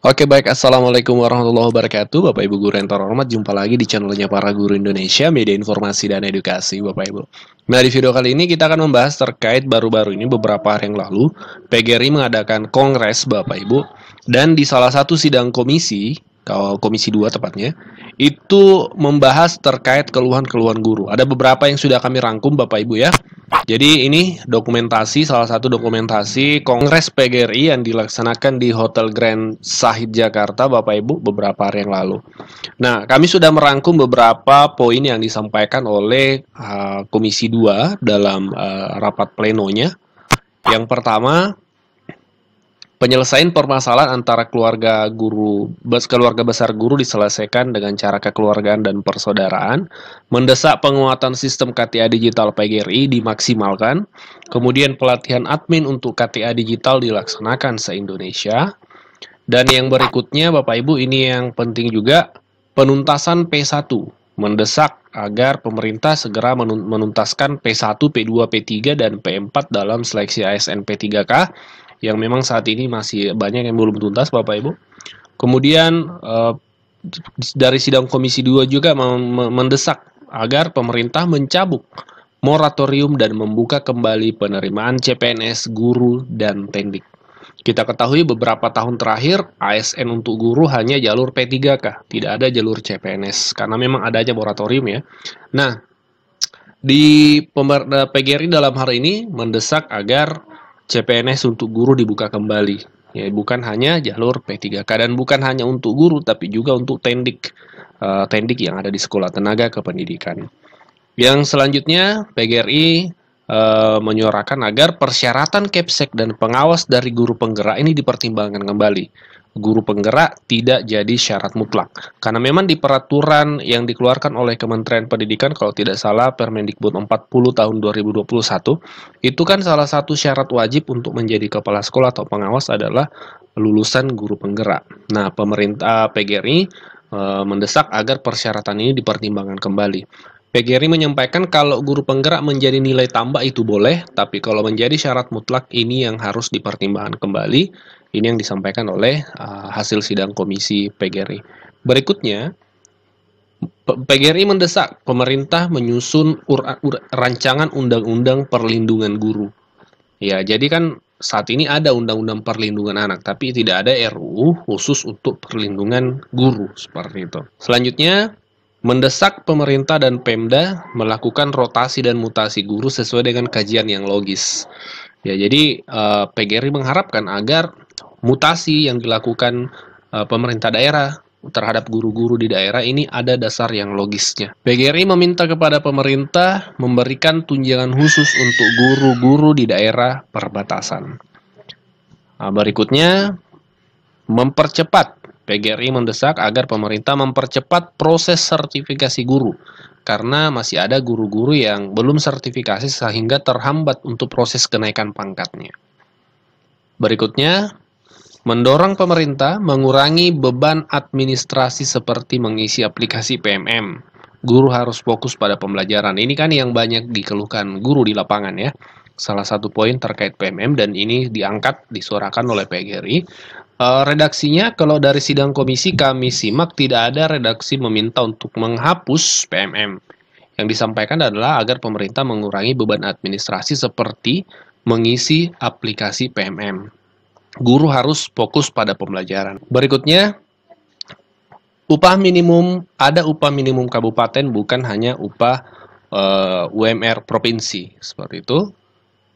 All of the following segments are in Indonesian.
Oke baik, Assalamualaikum warahmatullahi wabarakatuh Bapak Ibu Guru yang terhormat, jumpa lagi di channelnya para guru Indonesia Media informasi dan edukasi Bapak Ibu Nah di video kali ini kita akan membahas terkait baru-baru ini beberapa hari yang lalu PGRI mengadakan kongres Bapak Ibu Dan di salah satu sidang komisi, komisi 2 tepatnya Itu membahas terkait keluhan-keluhan guru Ada beberapa yang sudah kami rangkum Bapak Ibu ya jadi ini dokumentasi salah satu dokumentasi Kongres PGRI yang dilaksanakan di Hotel Grand Sahid Jakarta Bapak Ibu beberapa hari yang lalu. Nah, kami sudah merangkum beberapa poin yang disampaikan oleh uh, Komisi 2 dalam uh, rapat plenonya. Yang pertama, penyelesaian permasalahan antara keluarga guru, keluarga besar guru diselesaikan dengan cara kekeluargaan dan persaudaraan, mendesak penguatan sistem KTA digital PGRI dimaksimalkan, kemudian pelatihan admin untuk KTA digital dilaksanakan se-Indonesia, dan yang berikutnya Bapak Ibu ini yang penting juga, penuntasan P1, mendesak agar pemerintah segera menuntaskan P1, P2, P3, dan P4 dalam seleksi ASN P3K yang memang saat ini masih banyak yang belum tuntas Bapak Ibu. Kemudian uh, dari sidang Komisi 2 juga mendesak agar pemerintah mencabut moratorium dan membuka kembali penerimaan CPNS guru dan teknik. Kita ketahui beberapa tahun terakhir ASN untuk guru hanya jalur P3K, tidak ada jalur CPNS karena memang ada aja moratorium ya. Nah, di PGRI dalam hari ini mendesak agar CPNS untuk guru dibuka kembali. Ya, bukan hanya jalur P3K dan bukan hanya untuk guru tapi juga untuk tendik uh, tendik yang ada di sekolah tenaga kependidikan. Yang selanjutnya PGRI eh, menyuarakan agar persyaratan kepsek dan pengawas dari guru penggerak ini dipertimbangkan kembali guru penggerak tidak jadi syarat mutlak. Karena memang di peraturan yang dikeluarkan oleh Kementerian Pendidikan kalau tidak salah Permendikbud 40 tahun 2021 itu kan salah satu syarat wajib untuk menjadi kepala sekolah atau pengawas adalah lulusan guru penggerak. Nah, pemerintah PGRI e, eh, mendesak agar persyaratan ini dipertimbangkan kembali. PGRI menyampaikan kalau guru penggerak menjadi nilai tambah itu boleh, tapi kalau menjadi syarat mutlak ini yang harus dipertimbangkan kembali. Ini yang disampaikan oleh uh, hasil sidang komisi PGRI. Berikutnya, PGRI mendesak pemerintah menyusun rancangan undang-undang perlindungan guru. Ya, jadi kan saat ini ada undang-undang perlindungan anak, tapi tidak ada RUU khusus untuk perlindungan guru seperti itu. Selanjutnya, mendesak pemerintah dan Pemda melakukan rotasi dan mutasi guru sesuai dengan kajian yang logis. Ya, jadi uh, eh, PGRI mengharapkan agar mutasi yang dilakukan uh, pemerintah daerah terhadap guru-guru di daerah ini ada dasar yang logisnya. PGRI meminta kepada pemerintah memberikan tunjangan khusus untuk guru-guru di daerah perbatasan. Nah, berikutnya, mempercepat PGRI mendesak agar pemerintah mempercepat proses sertifikasi guru karena masih ada guru-guru yang belum sertifikasi sehingga terhambat untuk proses kenaikan pangkatnya. Berikutnya, mendorong pemerintah mengurangi beban administrasi seperti mengisi aplikasi PMM. Guru harus fokus pada pembelajaran. Ini kan yang banyak dikeluhkan guru di lapangan ya salah satu poin terkait PMM dan ini diangkat disuarakan oleh PGRI Eh, redaksinya kalau dari sidang komisi kami simak tidak ada redaksi meminta untuk menghapus PMM. Yang disampaikan adalah agar pemerintah mengurangi beban administrasi seperti mengisi aplikasi PMM. Guru harus fokus pada pembelajaran. Berikutnya, upah minimum ada upah minimum kabupaten bukan hanya upah uh, eh, UMR provinsi seperti itu.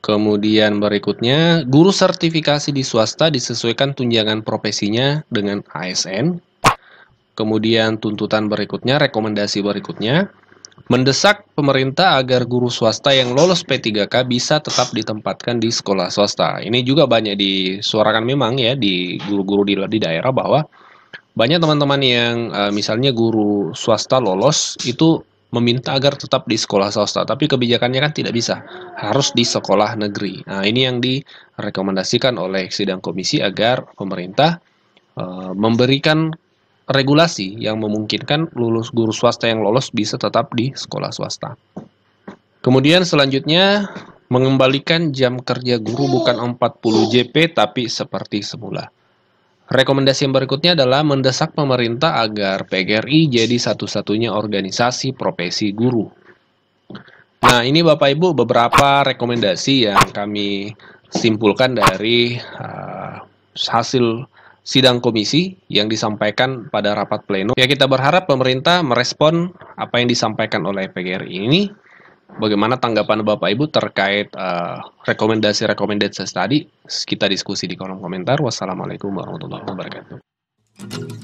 Kemudian berikutnya, guru sertifikasi di swasta disesuaikan tunjangan profesinya dengan ASN. Kemudian tuntutan berikutnya, rekomendasi berikutnya, mendesak pemerintah agar guru swasta yang lolos P3K bisa tetap ditempatkan di sekolah swasta. Ini juga banyak disuarakan memang ya di guru-guru di, di daerah bahwa banyak teman-teman yang eh, misalnya guru swasta lolos itu meminta agar tetap di sekolah swasta, tapi kebijakannya kan tidak bisa, harus di sekolah negeri. Nah, ini yang direkomendasikan oleh sidang komisi agar pemerintah uh, memberikan regulasi yang memungkinkan lulus guru swasta yang lolos bisa tetap di sekolah swasta. Kemudian selanjutnya mengembalikan jam kerja guru bukan 40 JP tapi seperti semula. Rekomendasi yang berikutnya adalah mendesak pemerintah agar PGRI jadi satu-satunya organisasi profesi guru. Nah, ini Bapak Ibu beberapa rekomendasi yang kami simpulkan dari uh, hasil sidang komisi yang disampaikan pada rapat pleno. Ya, kita berharap pemerintah merespon apa yang disampaikan oleh PGRI ini bagaimana tanggapan Bapak Ibu terkait eh, rekomendasi-rekomendasi uh, tadi. Kita diskusi di kolom komentar. Wassalamualaikum warahmatullahi wabarakatuh.